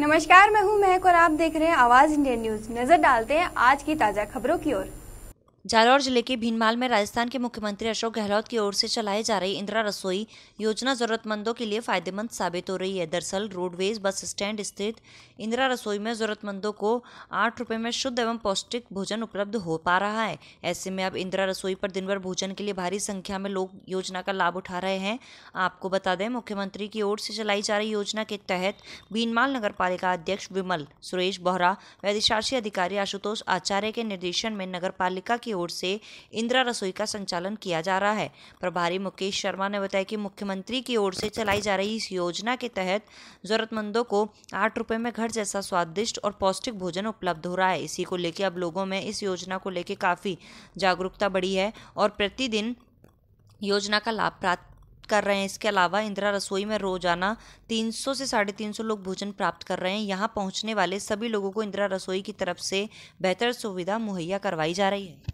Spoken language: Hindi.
नमस्कार मैं हूं महक और आप देख रहे हैं आवाज इंडिया न्यूज नजर डालते हैं आज की ताजा खबरों की ओर जालौर जिले के भीनमाल में राजस्थान के मुख्यमंत्री अशोक गहलोत की ओर से चलाई जा रही इंदिरा रसोई योजना जरूरतमंदों के लिए फायदेमंद साबित हो रही है दरअसल रोडवेज बस स्टैंड स्थित इंदिरा रसोई में जरूरतमंदों को आठ रुपये में शुद्ध एवं पौष्टिक भोजन उपलब्ध हो पा रहा है ऐसे में अब इंदिरा रसोई पर दिनभर भोजन के लिए भारी संख्या में लोग योजना का लाभ उठा रहे हैं आपको बता दें मुख्यमंत्री की ओर से चलाई जा रही योजना के तहत भीनमाल नगर पालिका अध्यक्ष विमल सुरेश बोहरा व अधिकारी आशुतोष आचार्य के निर्देशन में नगर पालिका की ओर से इंदिरा रसोई का संचालन किया जा रहा है प्रभारी मुकेश शर्मा ने बताया कि मुख्यमंत्री की ओर से चलाई जा रही इस योजना के तहत जरूरतमंदों को आठ रुपये में घर जैसा स्वादिष्ट और पौष्टिक भोजन उपलब्ध हो रहा है इसी को लेकर अब लोगों में इस योजना को लेकर काफ़ी जागरूकता बढ़ी है और प्रतिदिन योजना का लाभ प्राप्त कर रहे हैं इसके अलावा इंदिरा रसोई में रोजाना 300 से साढ़े तीन लोग भोजन प्राप्त कर रहे हैं यहाँ पहुँचने वाले सभी लोगों को इंदिरा रसोई की तरफ से बेहतर सुविधा मुहैया करवाई जा रही है